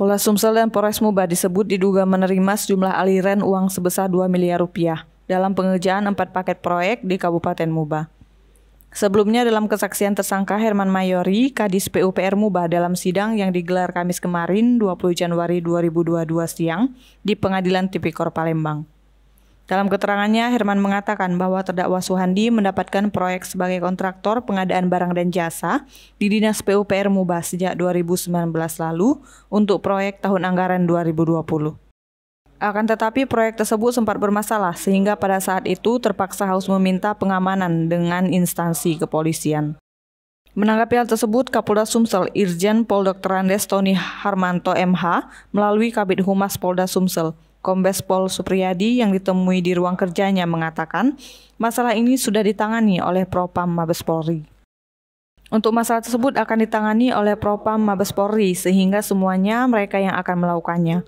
Polres Sumsel dan Polres Muba disebut diduga menerima sejumlah aliran uang sebesar 2 miliar rupiah dalam pengerjaan empat paket proyek di Kabupaten Muba. Sebelumnya dalam kesaksian tersangka Herman Mayori, Kadis PUPR Muba dalam sidang yang digelar Kamis kemarin 20 Januari 2022 siang di Pengadilan Tipikor Palembang. Dalam keterangannya, Herman mengatakan bahwa terdakwa Suhandi mendapatkan proyek sebagai kontraktor pengadaan barang dan jasa di Dinas PUPR Mubah sejak 2019 lalu untuk proyek tahun anggaran 2020. Akan tetapi proyek tersebut sempat bermasalah sehingga pada saat itu terpaksa harus meminta pengamanan dengan instansi kepolisian. Menanggapi hal tersebut, Kapolda Sumsel Irjen Pol Dr. Andes Tony Harmanto MH melalui Kabit Humas Polda Sumsel Kombes Pol Supriyadi yang ditemui di ruang kerjanya mengatakan masalah ini sudah ditangani oleh Propam Mabes Polri. Untuk masalah tersebut akan ditangani oleh Propam Mabes Polri sehingga semuanya mereka yang akan melakukannya.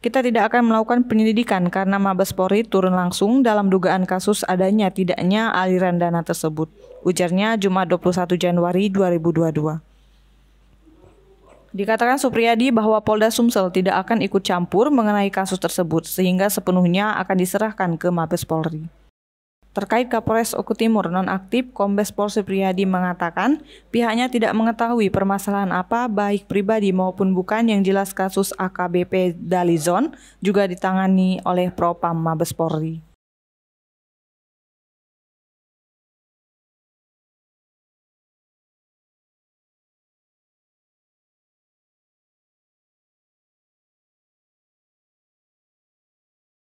Kita tidak akan melakukan penyelidikan karena Mabes Polri turun langsung dalam dugaan kasus adanya tidaknya aliran dana tersebut, ujarnya Jumat 21 Januari 2022. Dikatakan Supriyadi bahwa Polda Sumsel tidak akan ikut campur mengenai kasus tersebut sehingga sepenuhnya akan diserahkan ke Mabes Polri. Terkait Kapolres Oku Timur nonaktif, Kombes Pol Supriyadi mengatakan pihaknya tidak mengetahui permasalahan apa baik pribadi maupun bukan yang jelas kasus AKBP Dalizon juga ditangani oleh Propam Mabes Polri.